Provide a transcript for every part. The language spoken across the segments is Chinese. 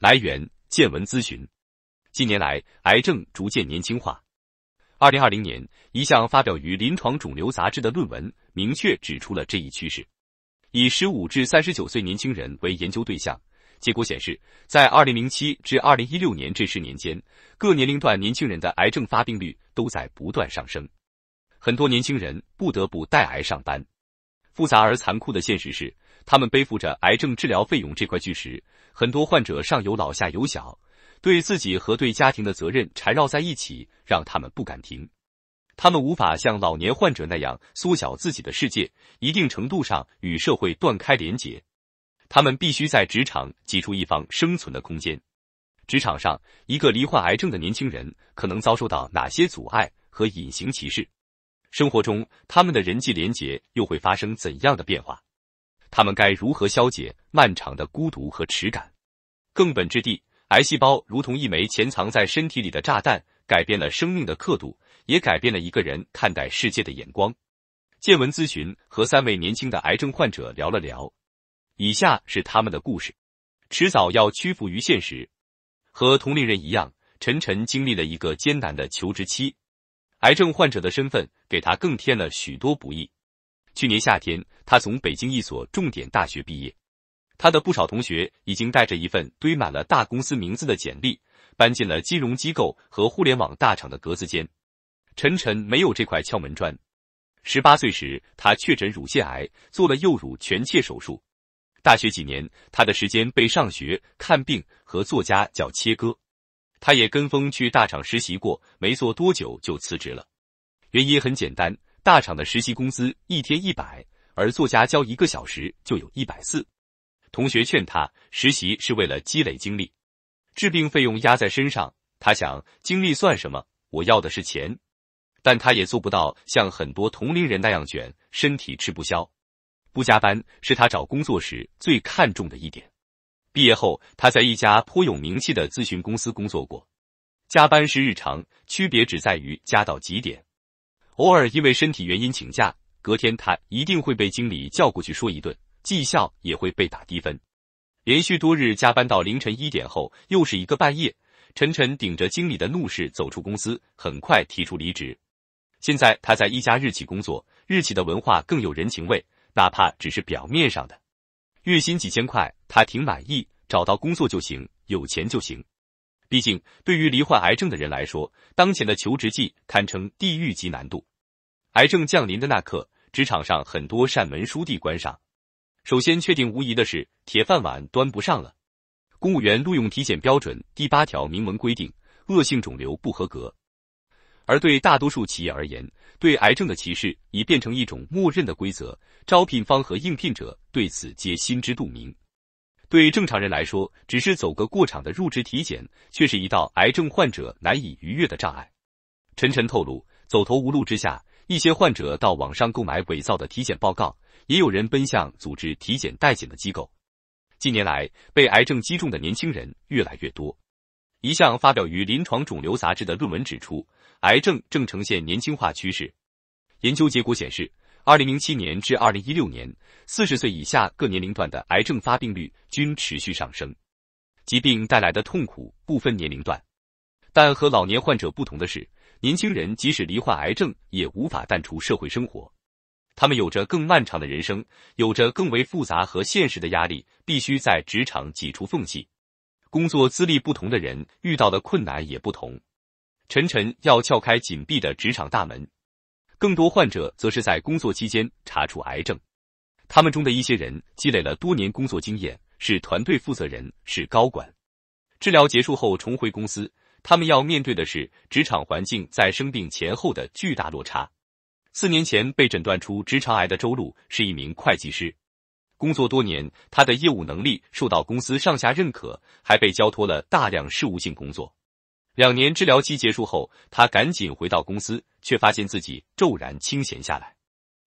来源：见闻咨询。近年来，癌症逐渐年轻化。二零二零年，一项发表于《临床肿瘤杂志》的论文明确指出了这一趋势。以十五至三十九岁年轻人为研究对象，结果显示，在二零零七至二零一六年这十年间，各年龄段年轻人的癌症发病率都在不断上升。很多年轻人不得不带癌上班。复杂而残酷的现实是，他们背负着癌症治疗费用这块巨石。很多患者上有老下有小，对自己和对家庭的责任缠绕在一起，让他们不敢停。他们无法像老年患者那样缩小自己的世界，一定程度上与社会断开连结。他们必须在职场挤出一方生存的空间。职场上，一个罹患癌症的年轻人可能遭受到哪些阻碍和隐形歧视？生活中，他们的人际联结又会发生怎样的变化？他们该如何消解漫长的孤独和耻感？更本质地，癌细胞如同一枚潜藏在身体里的炸弹，改变了生命的刻度，也改变了一个人看待世界的眼光。见闻咨询和三位年轻的癌症患者聊了聊，以下是他们的故事。迟早要屈服于现实，和同龄人一样，陈晨经历了一个艰难的求职期。癌症患者的身份给他更添了许多不易。去年夏天，他从北京一所重点大学毕业。他的不少同学已经带着一份堆满了大公司名字的简历，搬进了金融机构和互联网大厂的格子间。陈晨没有这块敲门砖。十八岁时，他确诊乳腺癌，做了右乳全切手术。大学几年，他的时间被上学、看病和作家叫切割。他也跟风去大厂实习过，没做多久就辞职了。原因很简单：大厂的实习工资一天一百，而作家交一个小时就有一百四。同学劝他，实习是为了积累经历，治病费用压在身上。他想，经历算什么？我要的是钱。但他也做不到像很多同龄人那样卷，身体吃不消。不加班是他找工作时最看重的一点。毕业后，他在一家颇有名气的咨询公司工作过，加班是日常，区别只在于加到几点。偶尔因为身体原因请假，隔天他一定会被经理叫过去说一顿。绩效也会被打低分，连续多日加班到凌晨一点后，又是一个半夜。陈晨顶着经理的怒视走出公司，很快提出离职。现在他在一家日企工作，日企的文化更有人情味，哪怕只是表面上的。月薪几千块，他挺满意，找到工作就行，有钱就行。毕竟，对于罹患癌症的人来说，当前的求职季堪称地狱级难度。癌症降临的那刻，职场上很多扇门倏地关上。首先确定无疑的是，铁饭碗端不上了。公务员录用体检标准第八条明文规定，恶性肿瘤不合格。而对大多数企业而言，对癌症的歧视已变成一种默认的规则，招聘方和应聘者对此皆心知肚明。对正常人来说，只是走个过场的入职体检，却是一道癌症患者难以逾越的障碍。陈晨透露，走投无路之下，一些患者到网上购买伪造的体检报告。也有人奔向组织体检代检的机构。近年来，被癌症击中的年轻人越来越多。一项发表于《临床肿瘤杂志》的论文指出，癌症正呈现年轻化趋势。研究结果显示，二零零七年至二零一六年，四十岁以下各年龄段的癌症发病率均持续上升。疾病带来的痛苦不分年龄段，但和老年患者不同的是，年轻人即使罹患癌症，也无法淡出社会生活。他们有着更漫长的人生，有着更为复杂和现实的压力，必须在职场挤出缝隙。工作资历不同的人遇到的困难也不同。晨晨要撬开紧闭的职场大门，更多患者则是在工作期间查出癌症。他们中的一些人积累了多年工作经验，是团队负责人，是高管。治疗结束后重回公司，他们要面对的是职场环境在生病前后的巨大落差。四年前被诊断出直肠癌的周璐是一名会计师，工作多年，他的业务能力受到公司上下认可，还被交托了大量事务性工作。两年治疗期结束后，他赶紧回到公司，却发现自己骤然清闲下来。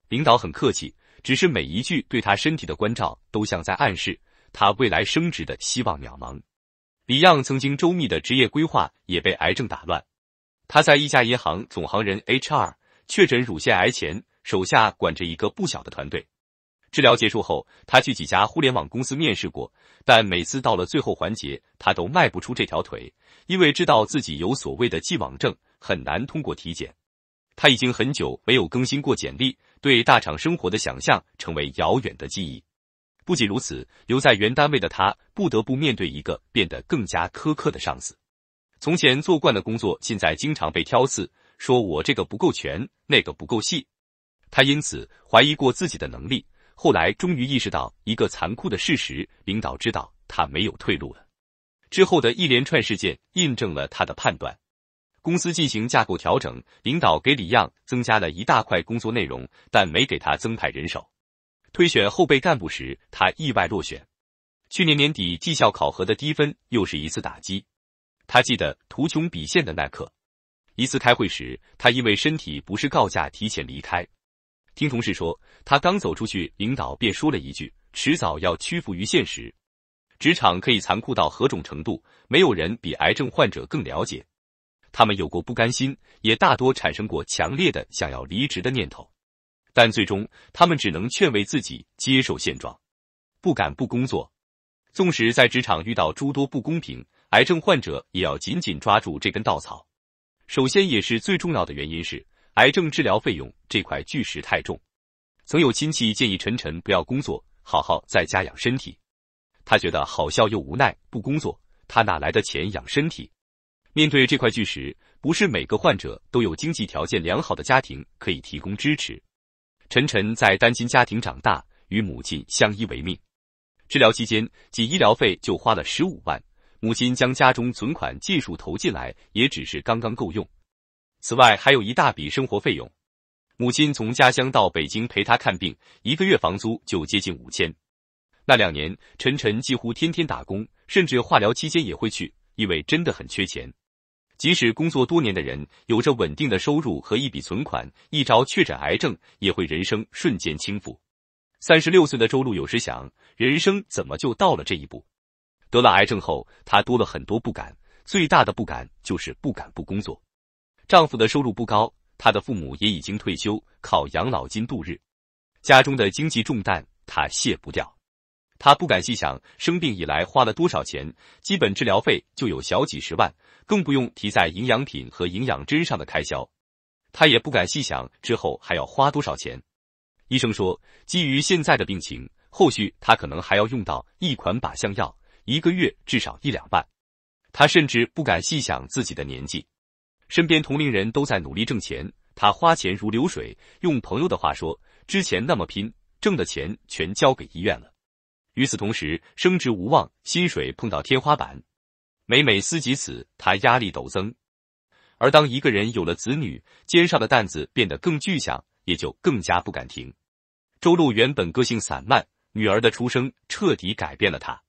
领导很客气，只是每一句对他身体的关照，都像在暗示他未来升职的希望渺茫。李漾曾经周密的职业规划也被癌症打乱，他在一家银行总行人 HR。确诊乳腺癌前，手下管着一个不小的团队。治疗结束后，他去几家互联网公司面试过，但每次到了最后环节，他都迈不出这条腿，因为知道自己有所谓的既往症，很难通过体检。他已经很久没有更新过简历，对大厂生活的想象成为遥远的记忆。不仅如此，留在原单位的他不得不面对一个变得更加苛刻的上司。从前做惯的工作，现在经常被挑刺。说我这个不够全，那个不够细，他因此怀疑过自己的能力。后来终于意识到一个残酷的事实：领导知道他没有退路了。之后的一连串事件印证了他的判断。公司进行架构调整，领导给李样增加了一大块工作内容，但没给他增派人手。推选后备干部时，他意外落选。去年年底绩效考核的低分又是一次打击。他记得图穷匕现的那刻。一次开会时，他因为身体不适告假，提前离开。听同事说，他刚走出去，领导便说了一句：“迟早要屈服于现实。”职场可以残酷到何种程度？没有人比癌症患者更了解。他们有过不甘心，也大多产生过强烈的想要离职的念头，但最终他们只能劝慰自己接受现状，不敢不工作。纵使在职场遇到诸多不公平，癌症患者也要紧紧抓住这根稻草。首先也是最重要的原因是，癌症治疗费用这块巨石太重。曾有亲戚建议陈晨不要工作，好好在家养身体。他觉得好笑又无奈，不工作他哪来的钱养身体？面对这块巨石，不是每个患者都有经济条件良好的家庭可以提供支持。陈晨在单亲家庭长大，与母亲相依为命。治疗期间，仅医疗费就花了十五万。母亲将家中存款尽数投进来，也只是刚刚够用。此外，还有一大笔生活费用。母亲从家乡到北京陪他看病，一个月房租就接近五千。那两年，陈晨几乎天天打工，甚至化疗期间也会去，因为真的很缺钱。即使工作多年的人，有着稳定的收入和一笔存款，一朝确诊癌症，也会人生瞬间倾覆。三十六岁的周璐有时想，人生怎么就到了这一步？得了癌症后，她多了很多不敢。最大的不敢就是不敢不工作。丈夫的收入不高，她的父母也已经退休，靠养老金度日。家中的经济重担她卸不掉。她不敢细想，生病以来花了多少钱，基本治疗费就有小几十万，更不用提在营养品和营养针上的开销。她也不敢细想，之后还要花多少钱。医生说，基于现在的病情，后续她可能还要用到一款靶向药。一个月至少一两万，他甚至不敢细想自己的年纪。身边同龄人都在努力挣钱，他花钱如流水。用朋友的话说，之前那么拼，挣的钱全交给医院了。与此同时，升职无望，薪水碰到天花板。每每思及此，他压力陡增。而当一个人有了子女，肩上的担子变得更巨响，也就更加不敢停。周璐原本个性散漫，女儿的出生彻底改变了他。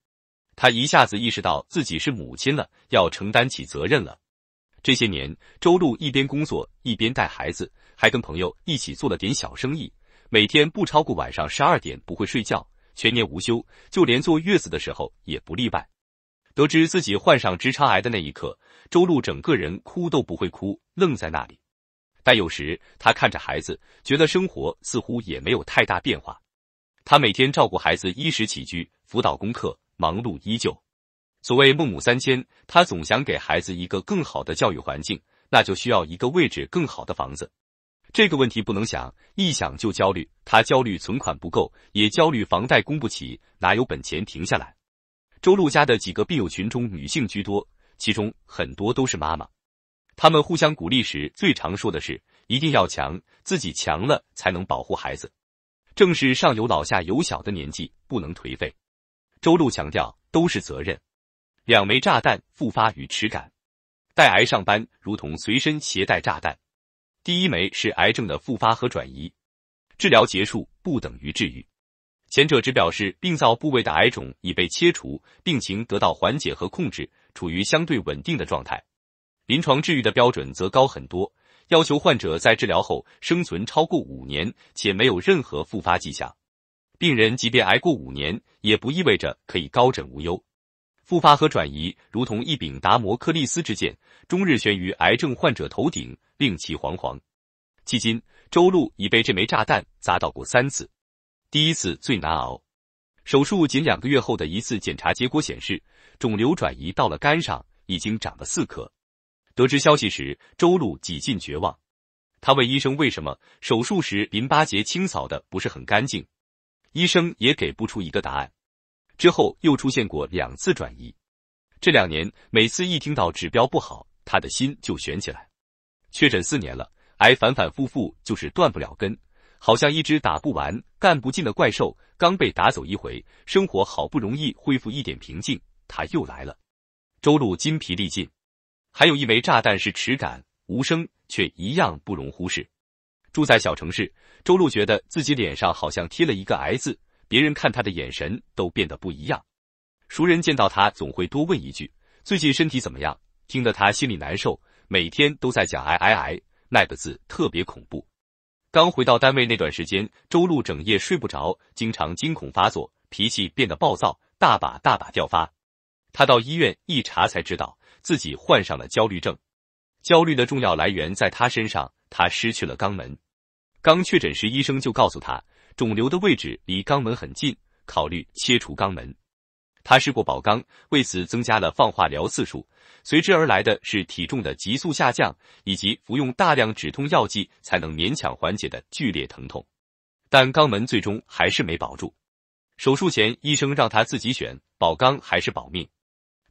她一下子意识到自己是母亲了，要承担起责任了。这些年，周璐一边工作一边带孩子，还跟朋友一起做了点小生意，每天不超过晚上十二点不会睡觉，全年无休，就连坐月子的时候也不例外。得知自己患上直肠癌的那一刻，周璐整个人哭都不会哭，愣在那里。但有时她看着孩子，觉得生活似乎也没有太大变化。她每天照顾孩子衣食起居，辅导功课。忙碌依旧，所谓孟母三迁，他总想给孩子一个更好的教育环境，那就需要一个位置更好的房子。这个问题不能想，一想就焦虑。他焦虑存款不够，也焦虑房贷供不起，哪有本钱停下来？周璐家的几个病友群中女性居多，其中很多都是妈妈，她们互相鼓励时最常说的是一定要强，自己强了才能保护孩子。正是上有老下有小的年纪，不能颓废。周璐强调，都是责任。两枚炸弹复发与持感，带癌上班如同随身携带炸弹。第一枚是癌症的复发和转移，治疗结束不等于治愈，前者只表示病灶部位的癌肿已被切除，病情得到缓解和控制，处于相对稳定的状态。临床治愈的标准则高很多，要求患者在治疗后生存超过五年，且没有任何复发迹象。病人即便挨过五年，也不意味着可以高枕无忧。复发和转移如同一柄达摩克利斯之剑，终日悬于癌症患者头顶，令其惶惶。迄今，周璐已被这枚炸弹砸到过三次，第一次最难熬。手术仅两个月后的一次检查结果显示，肿瘤转移到了肝上，已经长了四颗。得知消息时，周璐几近绝望。他问医生：“为什么手术时淋巴结清扫的不是很干净？”医生也给不出一个答案，之后又出现过两次转移。这两年，每次一听到指标不好，他的心就悬起来。确诊四年了，癌反反复复，就是断不了根，好像一只打不完、干不尽的怪兽。刚被打走一回，生活好不容易恢复一点平静，他又来了。周路筋疲力尽，还有一枚炸弹是迟感，无声却一样不容忽视。住在小城市，周璐觉得自己脸上好像贴了一个癌字，别人看他的眼神都变得不一样。熟人见到他总会多问一句：“最近身体怎么样？”听得他心里难受，每天都在讲“癌癌癌”那个字特别恐怖。刚回到单位那段时间，周璐整夜睡不着，经常惊恐发作，脾气变得暴躁，大把大把掉发。他到医院一查才知道自己患上了焦虑症。焦虑的重要来源在他身上，他失去了肛门。刚确诊时，医生就告诉他，肿瘤的位置离肛门很近，考虑切除肛门。他试过保肛，为此增加了放化疗次数，随之而来的是体重的急速下降，以及服用大量止痛药剂才能勉强缓解的剧烈疼痛。但肛门最终还是没保住。手术前，医生让他自己选保肛还是保命。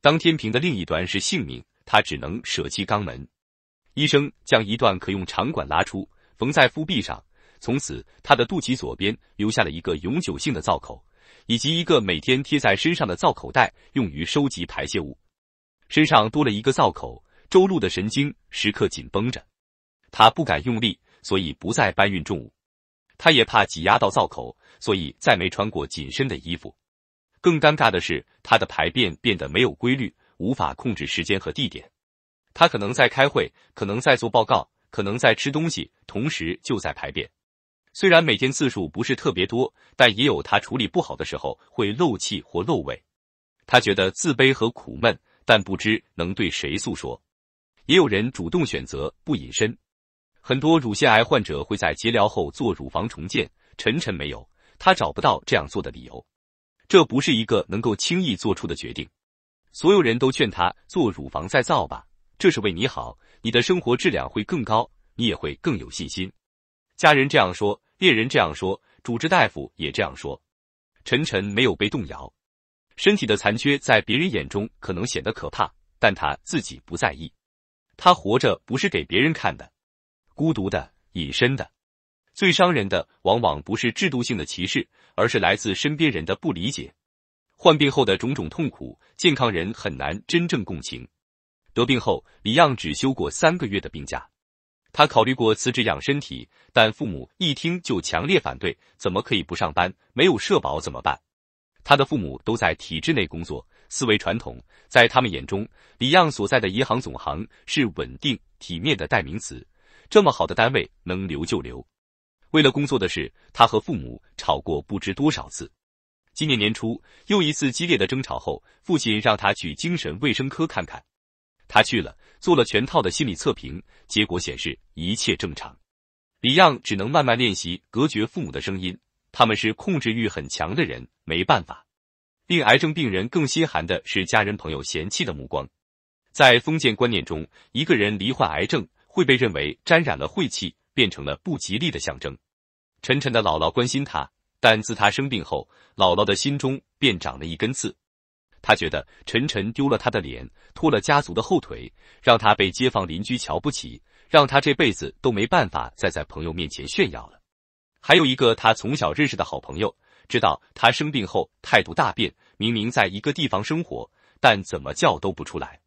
当天平的另一端是性命，他只能舍弃肛门。医生将一段可用长管拉出。缝在腹壁上，从此他的肚脐左边留下了一个永久性的造口，以及一个每天贴在身上的造口袋，用于收集排泄物。身上多了一个造口，周路的神经时刻紧绷着，他不敢用力，所以不再搬运重物。他也怕挤压到造口，所以再没穿过紧身的衣服。更尴尬的是，他的排便变得没有规律，无法控制时间和地点。他可能在开会，可能在做报告。可能在吃东西同时就在排便，虽然每天次数不是特别多，但也有他处理不好的时候会漏气或漏尾。他觉得自卑和苦闷，但不知能对谁诉说。也有人主动选择不隐身。很多乳腺癌患者会在结疗后做乳房重建，晨晨没有，他找不到这样做的理由。这不是一个能够轻易做出的决定。所有人都劝他做乳房再造吧，这是为你好。你的生活质量会更高，你也会更有信心。家人这样说，猎人这样说，主治大夫也这样说。晨晨没有被动摇，身体的残缺在别人眼中可能显得可怕，但他自己不在意。他活着不是给别人看的，孤独的，隐身的。最伤人的往往不是制度性的歧视，而是来自身边人的不理解。患病后的种种痛苦，健康人很难真正共情。得病后，李漾只休过三个月的病假。他考虑过辞职养身体，但父母一听就强烈反对：怎么可以不上班？没有社保怎么办？他的父母都在体制内工作，思维传统，在他们眼中，李漾所在的银行总行是稳定、体面的代名词。这么好的单位，能留就留。为了工作的事，他和父母吵过不知多少次。今年年初，又一次激烈的争吵后，父亲让他去精神卫生科看看。他去了，做了全套的心理测评，结果显示一切正常。李漾只能慢慢练习隔绝父母的声音，他们是控制欲很强的人，没办法。令癌症病人更心寒的是家人朋友嫌弃的目光。在封建观念中，一个人罹患癌症会被认为沾染了晦气，变成了不吉利的象征。晨晨的姥姥关心他，但自他生病后，姥姥的心中便长了一根刺。他觉得晨晨丢了他的脸，拖了家族的后腿，让他被街坊邻居瞧不起，让他这辈子都没办法再在朋友面前炫耀了。还有一个他从小认识的好朋友，知道他生病后态度大变，明明在一个地方生活，但怎么叫都不出来，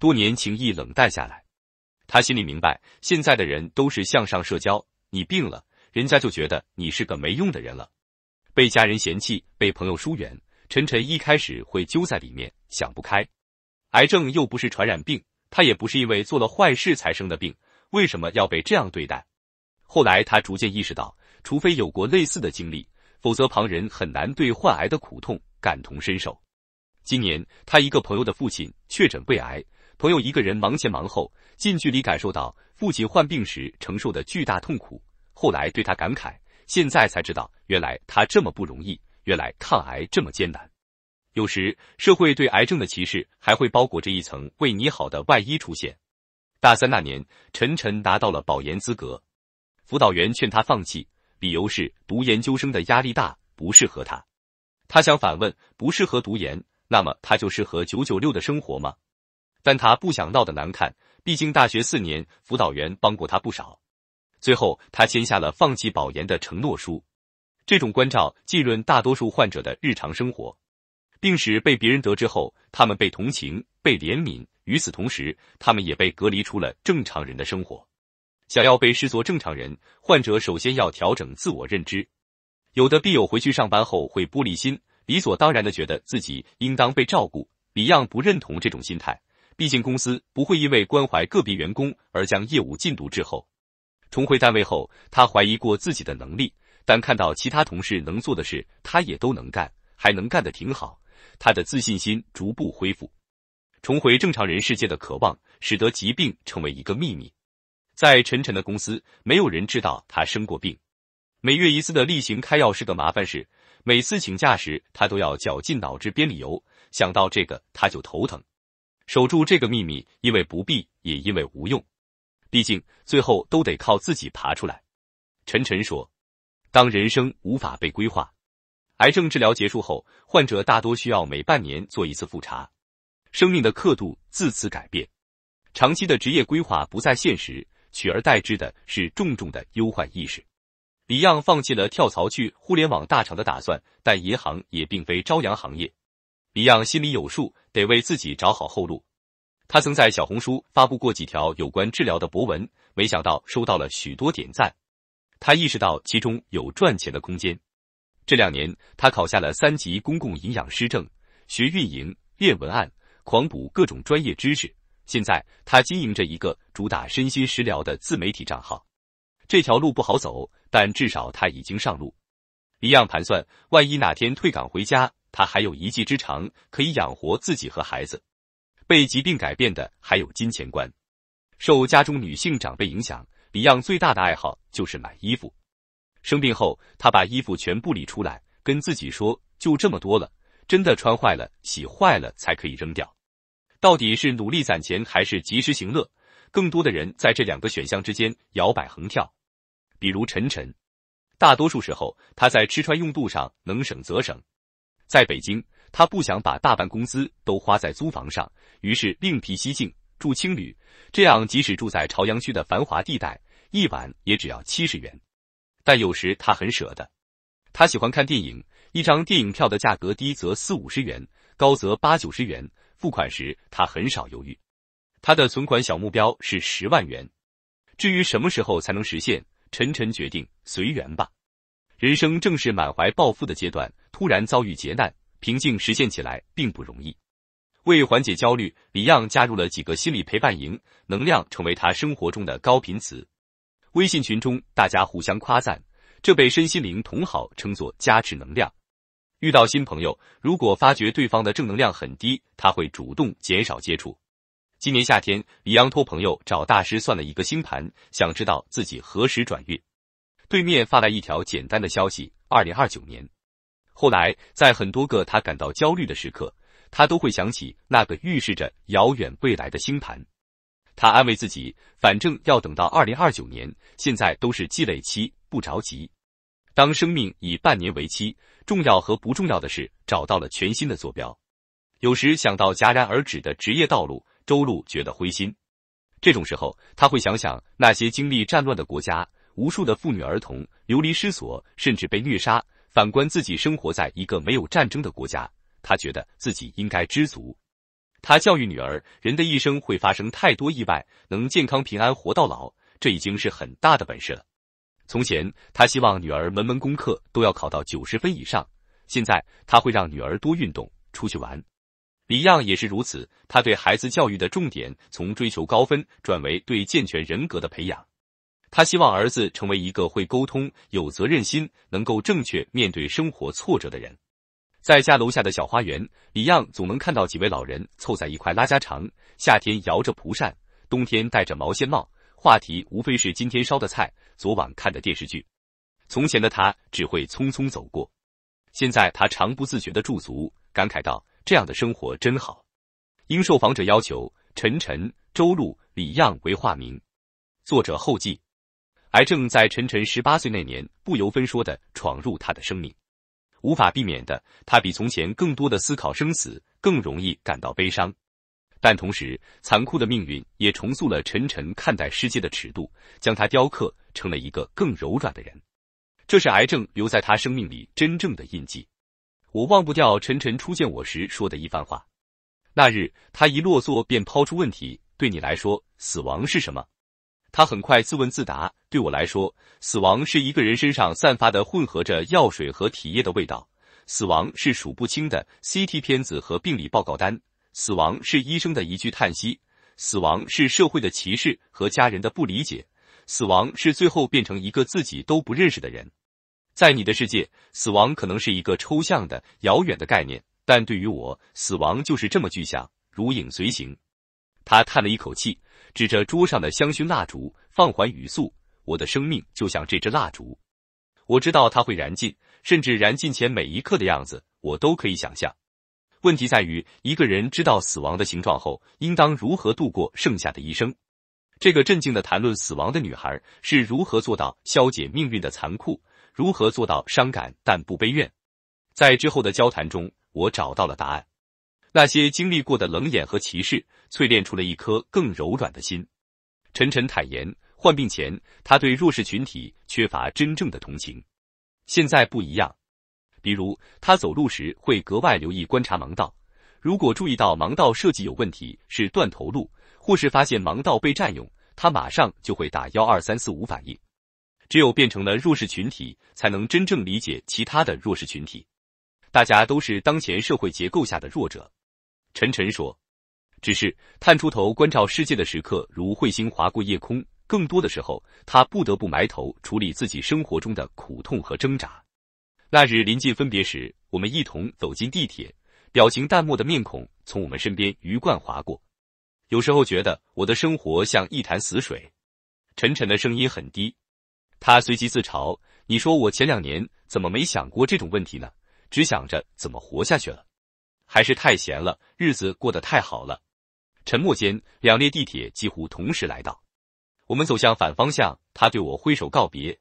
多年情谊冷淡下来。他心里明白，现在的人都是向上社交，你病了，人家就觉得你是个没用的人了，被家人嫌弃，被朋友疏远。晨晨一开始会揪在里面，想不开。癌症又不是传染病，他也不是因为做了坏事才生的病，为什么要被这样对待？后来他逐渐意识到，除非有过类似的经历，否则旁人很难对患癌的苦痛感同身受。今年，他一个朋友的父亲确诊胃癌，朋友一个人忙前忙后，近距离感受到父亲患病时承受的巨大痛苦。后来对他感慨，现在才知道，原来他这么不容易。原来抗癌这么艰难，有时社会对癌症的歧视还会包裹着一层为你好的外衣出现。大三那年，晨晨拿到了保研资格，辅导员劝他放弃，理由是读研究生的压力大，不适合他。他想反问，不适合读研，那么他就适合九九六的生活吗？但他不想闹得难看，毕竟大学四年辅导员帮过他不少。最后，他签下了放弃保研的承诺书。这种关照浸润大多数患者的日常生活，病史被别人得知后，他们被同情、被怜悯，与此同时，他们也被隔离出了正常人的生活。想要被视作正常人，患者首先要调整自我认知。有的病友回去上班后会玻璃心，理所当然的觉得自己应当被照顾。李样不认同这种心态，毕竟公司不会因为关怀个别员工而将业务进度滞后。重回单位后，他怀疑过自己的能力。但看到其他同事能做的事，他也都能干，还能干得挺好。他的自信心逐步恢复，重回正常人世界的渴望，使得疾病成为一个秘密。在陈晨的公司，没有人知道他生过病。每月一次的例行开药是个麻烦事，每次请假时，他都要绞尽脑汁编理由。想到这个，他就头疼。守住这个秘密，因为不必，也因为无用。毕竟，最后都得靠自己爬出来。陈晨说。当人生无法被规划，癌症治疗结束后，患者大多需要每半年做一次复查，生命的刻度自此改变。长期的职业规划不再现实，取而代之的是重重的忧患意识。李漾放弃了跳槽去互联网大厂的打算，但银行也并非朝阳行业。李漾心里有数，得为自己找好后路。他曾在小红书发布过几条有关治疗的博文，没想到收到了许多点赞。他意识到其中有赚钱的空间。这两年，他考下了三级公共营养师证，学运营，练文案，狂补各种专业知识。现在，他经营着一个主打身心食疗的自媒体账号。这条路不好走，但至少他已经上路。一样盘算，万一哪天退岗回家，他还有一技之长，可以养活自己和孩子。被疾病改变的还有金钱观，受家中女性长辈影响。李漾最大的爱好就是买衣服。生病后，他把衣服全部理出来，跟自己说：“就这么多了，真的穿坏了、洗坏了才可以扔掉。”到底是努力攒钱还是及时行乐？更多的人在这两个选项之间摇摆横跳。比如陈晨，大多数时候他在吃穿用度上能省则省。在北京，他不想把大半工资都花在租房上，于是另辟蹊径。住青旅，这样即使住在朝阳区的繁华地带，一晚也只要七十元。但有时他很舍得，他喜欢看电影，一张电影票的价格低则四五十元，高则八九十元。付款时他很少犹豫。他的存款小目标是十万元，至于什么时候才能实现，晨晨决定随缘吧。人生正是满怀抱负的阶段，突然遭遇劫难，平静实现起来并不容易。为缓解焦虑，李阳加入了几个心理陪伴营，能量成为他生活中的高频词。微信群中大家互相夸赞，这被身心灵同好称作加持能量。遇到新朋友，如果发觉对方的正能量很低，他会主动减少接触。今年夏天，李阳托朋友找大师算了一个星盘，想知道自己何时转运。对面发来一条简单的消息：二零二九年。后来，在很多个他感到焦虑的时刻。他都会想起那个预示着遥远未来的星盘，他安慰自己，反正要等到二零二九年，现在都是积累期，不着急。当生命以半年为期，重要和不重要的是找到了全新的坐标。有时想到戛然而止的职业道路，周璐觉得灰心。这种时候，他会想想那些经历战乱的国家，无数的妇女儿童流离失所，甚至被虐杀。反观自己，生活在一个没有战争的国家。他觉得自己应该知足，他教育女儿，人的一生会发生太多意外，能健康平安活到老，这已经是很大的本事了。从前，他希望女儿门门功课都要考到九十分以上，现在他会让女儿多运动，出去玩。李漾也是如此，他对孩子教育的重点从追求高分转为对健全人格的培养。他希望儿子成为一个会沟通、有责任心、能够正确面对生活挫折的人。在家楼下的小花园，李样总能看到几位老人凑在一块拉家常。夏天摇着蒲扇，冬天戴着毛线帽，话题无非是今天烧的菜、昨晚看的电视剧。从前的他只会匆匆走过，现在他常不自觉的驻足，感慨道：“这样的生活真好。”应受访者要求，陈晨、周路、李样为化名。作者后记：癌症在陈晨十八岁那年不由分说的闯入他的生命。无法避免的，他比从前更多的思考生死，更容易感到悲伤。但同时，残酷的命运也重塑了陈晨看待世界的尺度，将他雕刻成了一个更柔软的人。这是癌症留在他生命里真正的印记。我忘不掉晨晨初见我时说的一番话。那日，他一落座便抛出问题：，对你来说，死亡是什么？他很快自问自答：“对我来说，死亡是一个人身上散发的混合着药水和体液的味道；死亡是数不清的 CT 片子和病理报告单；死亡是医生的一句叹息；死亡是社会的歧视和家人的不理解；死亡是最后变成一个自己都不认识的人。”在你的世界，死亡可能是一个抽象的、遥远的概念，但对于我，死亡就是这么具象，如影随形。他叹了一口气。指着桌上的香薰蜡烛，放缓语速：“我的生命就像这支蜡烛，我知道它会燃尽，甚至燃尽前每一刻的样子，我都可以想象。问题在于，一个人知道死亡的形状后，应当如何度过剩下的一生？这个镇静的谈论死亡的女孩是如何做到消解命运的残酷，如何做到伤感但不悲怨？在之后的交谈中，我找到了答案。那些经历过的冷眼和歧视。”淬炼出了一颗更柔软的心。陈晨坦言，患病前他对弱势群体缺乏真正的同情。现在不一样，比如他走路时会格外留意观察盲道，如果注意到盲道设计有问题，是断头路，或是发现盲道被占用，他马上就会打幺二三四五反应。只有变成了弱势群体，才能真正理解其他的弱势群体。大家都是当前社会结构下的弱者，陈晨说。只是探出头观照世界的时刻，如彗星划过夜空。更多的时候，他不得不埋头处理自己生活中的苦痛和挣扎。那日临近分别时，我们一同走进地铁，表情淡漠的面孔从我们身边鱼贯划过。有时候觉得我的生活像一潭死水，沉沉的声音很低。他随即自嘲：“你说我前两年怎么没想过这种问题呢？只想着怎么活下去了，还是太闲了，日子过得太好了。”沉默间，两列地铁几乎同时来到。我们走向反方向，他对我挥手告别。